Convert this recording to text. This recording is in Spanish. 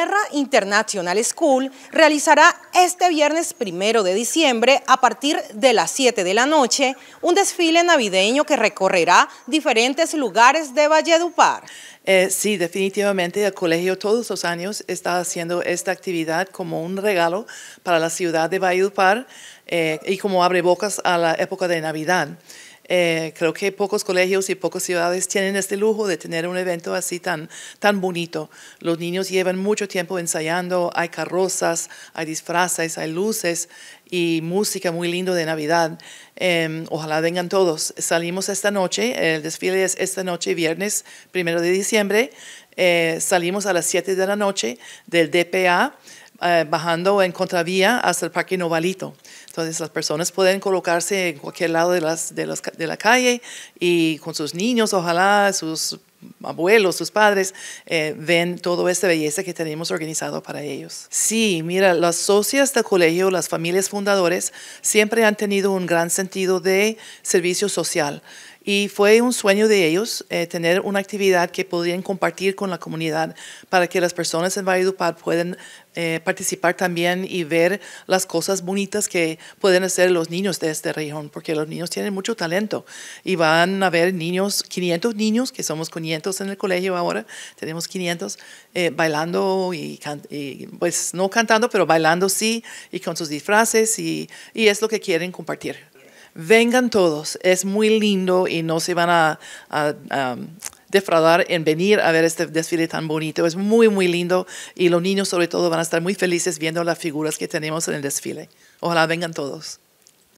Sierra International School realizará este viernes primero de diciembre a partir de las 7 de la noche un desfile navideño que recorrerá diferentes lugares de Valledupar. Eh, sí, definitivamente el colegio todos los años está haciendo esta actividad como un regalo para la ciudad de Valledupar eh, y como abre bocas a la época de Navidad. Eh, creo que pocos colegios y pocas ciudades tienen este lujo de tener un evento así tan, tan bonito. Los niños llevan mucho tiempo ensayando, hay carrozas, hay disfraces, hay luces y música muy lindo de Navidad. Em, ojalá vengan todos. Salimos esta noche, el desfile es esta noche, viernes primero de diciembre. Eh, salimos a las 7 de la noche del DPA. Eh, bajando en contravía hasta el Parque Novalito. Entonces las personas pueden colocarse en cualquier lado de, la calle y con sus niños, ojalá, sus abuelos, sus padres, eh, ven toda esta belleza que tenemos organizado para ellos. Sí, mira, las socias del colegio, las familias fundadores, siempre han tenido un gran sentido de servicio social. Y fue un sueño de ellos eh, tener una actividad que podrían compartir con la comunidad para que las personas en Valledupar puedan eh, participar también y ver las cosas bonitas que pueden hacer los niños de este región, porque los niños tienen mucho talento y van a ver niños, 500 niños, que somos 500 en el colegio ahora, tenemos 500, eh, bailando y, y, pues no cantando, pero bailando sí, y con sus disfraces y es lo que quieren compartir vengan todos, es muy lindo y no se van a, defraudar en venir a ver este desfile tan bonito. Es muy, muy lindo y los niños sobre todo van a estar muy felices viendo las figuras que tenemos en el desfile. Ojalá vengan todos.